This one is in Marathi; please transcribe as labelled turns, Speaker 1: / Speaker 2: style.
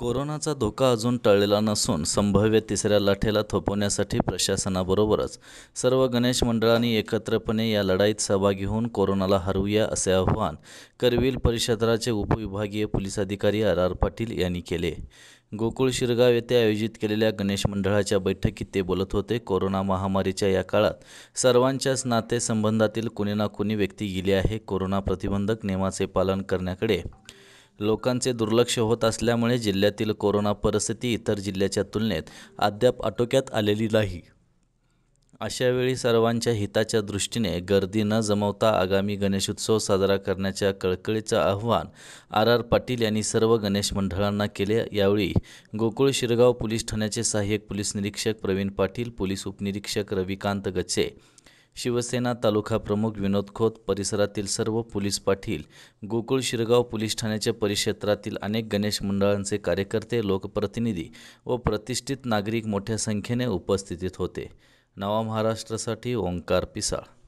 Speaker 1: कोरोनाचा धोका अजून टळलेला नसून संभाव्य तिसऱ्या लाटेला थोपवण्यासाठी प्रशासनाबरोबरच सर्व गणेश मंडळांनी एकत्रपणे या लढाईत सहभागी होऊन कोरोनाला हरवूया असे आवाहन करवील परिषदराचे उपविभागीय पोलीस अधिकारी आर आर पाटील यांनी केले गोकुळ शिरगाव येथे आयोजित केलेल्या गणेश मंडळाच्या बैठकीत ते बोलत होते कोरोना महामारीच्या या काळात सर्वांच्याच नातेसंबंधातील कुणी ना कुणी व्यक्ती गेली आहे कोरोना प्रतिबंधक नियमाचे पालन करण्याकडे लोकांचे दुर्लक्ष होत असल्यामुळे जिल्ह्यातील कोरोना परिस्थिती इतर जिल्ह्याच्या तुलनेत अद्याप आटोक्यात आलेली नाही अशावेळी सर्वांच्या हिताच्या दृष्टीने गर्दी न जमवता आगामी गणेशोत्सव साजरा करण्याच्या कळकळीचं आव्हान आर आर पाटील यांनी सर्व गणेश मंडळांना केले यावेळी गोकुळ शिरगाव पोलीस ठाण्याचे सहाय्यक पोलीस निरीक्षक प्रवीण पाटील पोलीस उपनिरीक्षक रविकांत गच्चे शिवसेना तालुका प्रमुख विनोद खोत परिसरातील सर्व पोलीस पाटील गोकुळ शिरगाव पोलीस ठाण्याच्या परिक्षेत्रातील अनेक गणेश मंडळांचे कार्यकर्ते लोकप्रतिनिधी व प्रतिष्ठित नागरिक मोठ्या संख्येने उपस्थितीत होते नवा महाराष्ट्रासाठी ओंकार पिसाळ